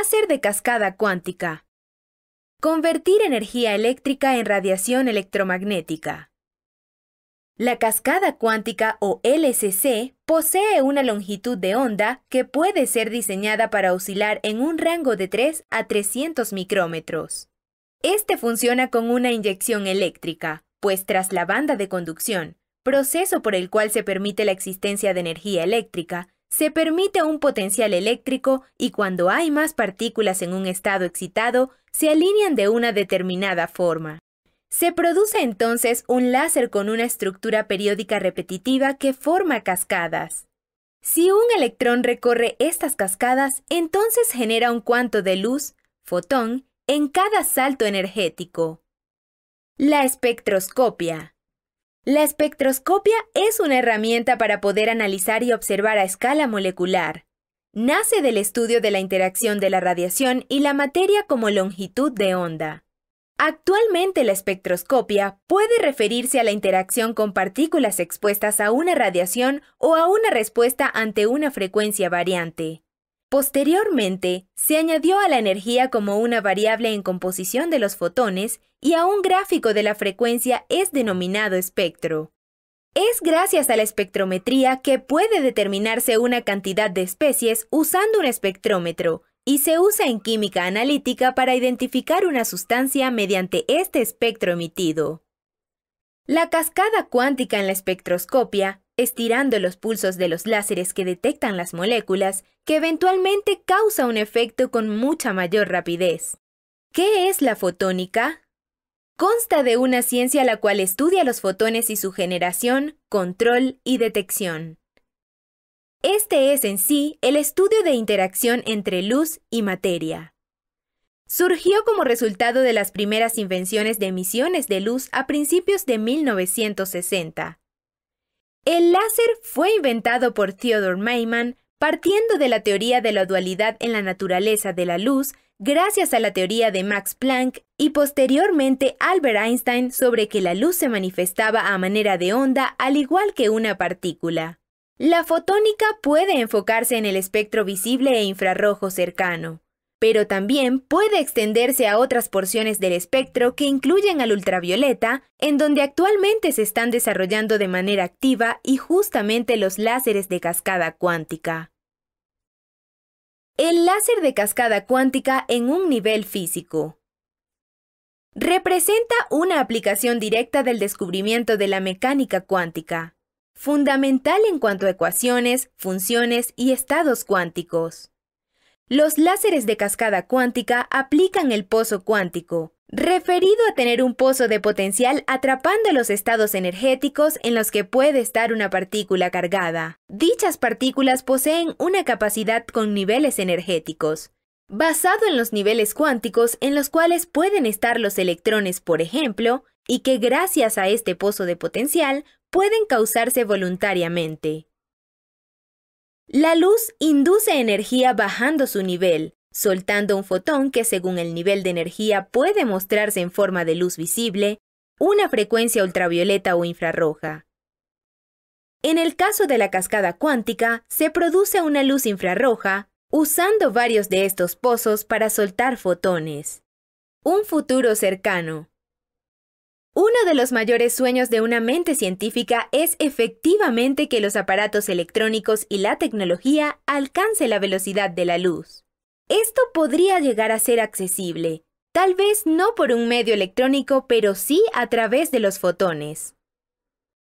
hacer de cascada cuántica. Convertir energía eléctrica en radiación electromagnética. La cascada cuántica o LSC posee una longitud de onda que puede ser diseñada para oscilar en un rango de 3 a 300 micrómetros. Este funciona con una inyección eléctrica, pues tras la banda de conducción, proceso por el cual se permite la existencia de energía eléctrica, se permite un potencial eléctrico y cuando hay más partículas en un estado excitado, se alinean de una determinada forma. Se produce entonces un láser con una estructura periódica repetitiva que forma cascadas. Si un electrón recorre estas cascadas, entonces genera un cuanto de luz, fotón, en cada salto energético. La espectroscopia. La espectroscopia es una herramienta para poder analizar y observar a escala molecular. Nace del estudio de la interacción de la radiación y la materia como longitud de onda. Actualmente la espectroscopia puede referirse a la interacción con partículas expuestas a una radiación o a una respuesta ante una frecuencia variante. Posteriormente, se añadió a la energía como una variable en composición de los fotones y a un gráfico de la frecuencia es denominado espectro. Es gracias a la espectrometría que puede determinarse una cantidad de especies usando un espectrómetro, y se usa en química analítica para identificar una sustancia mediante este espectro emitido. La cascada cuántica en la espectroscopia estirando los pulsos de los láseres que detectan las moléculas, que eventualmente causa un efecto con mucha mayor rapidez. ¿Qué es la fotónica? Consta de una ciencia la cual estudia los fotones y su generación, control y detección. Este es en sí el estudio de interacción entre luz y materia. Surgió como resultado de las primeras invenciones de emisiones de luz a principios de 1960. El láser fue inventado por Theodore Mayman partiendo de la teoría de la dualidad en la naturaleza de la luz gracias a la teoría de Max Planck y posteriormente Albert Einstein sobre que la luz se manifestaba a manera de onda al igual que una partícula. La fotónica puede enfocarse en el espectro visible e infrarrojo cercano pero también puede extenderse a otras porciones del espectro que incluyen al ultravioleta, en donde actualmente se están desarrollando de manera activa y justamente los láseres de cascada cuántica. El láser de cascada cuántica en un nivel físico. Representa una aplicación directa del descubrimiento de la mecánica cuántica fundamental en cuanto a ecuaciones, funciones y estados cuánticos. Los láseres de cascada cuántica aplican el pozo cuántico, referido a tener un pozo de potencial atrapando los estados energéticos en los que puede estar una partícula cargada. Dichas partículas poseen una capacidad con niveles energéticos, basado en los niveles cuánticos en los cuales pueden estar los electrones, por ejemplo, y que gracias a este pozo de potencial pueden causarse voluntariamente. La luz induce energía bajando su nivel, soltando un fotón que según el nivel de energía puede mostrarse en forma de luz visible, una frecuencia ultravioleta o infrarroja. En el caso de la cascada cuántica, se produce una luz infrarroja usando varios de estos pozos para soltar fotones. Un futuro cercano. Uno de los mayores sueños de una mente científica es efectivamente que los aparatos electrónicos y la tecnología alcancen la velocidad de la luz. Esto podría llegar a ser accesible, tal vez no por un medio electrónico, pero sí a través de los fotones.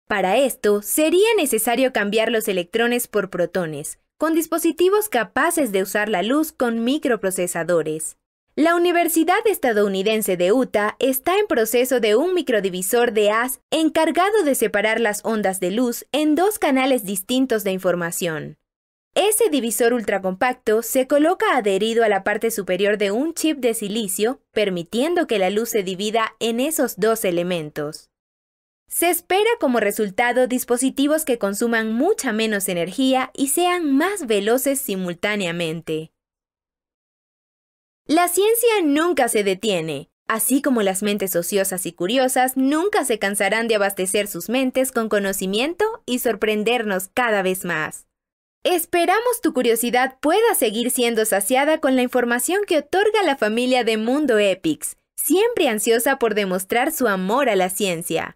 Para esto, sería necesario cambiar los electrones por protones, con dispositivos capaces de usar la luz con microprocesadores. La Universidad Estadounidense de Utah está en proceso de un microdivisor de haz encargado de separar las ondas de luz en dos canales distintos de información. Ese divisor ultracompacto se coloca adherido a la parte superior de un chip de silicio, permitiendo que la luz se divida en esos dos elementos. Se espera como resultado dispositivos que consuman mucha menos energía y sean más veloces simultáneamente. La ciencia nunca se detiene, así como las mentes ociosas y curiosas nunca se cansarán de abastecer sus mentes con conocimiento y sorprendernos cada vez más. Esperamos tu curiosidad pueda seguir siendo saciada con la información que otorga la familia de Mundo Epics, siempre ansiosa por demostrar su amor a la ciencia.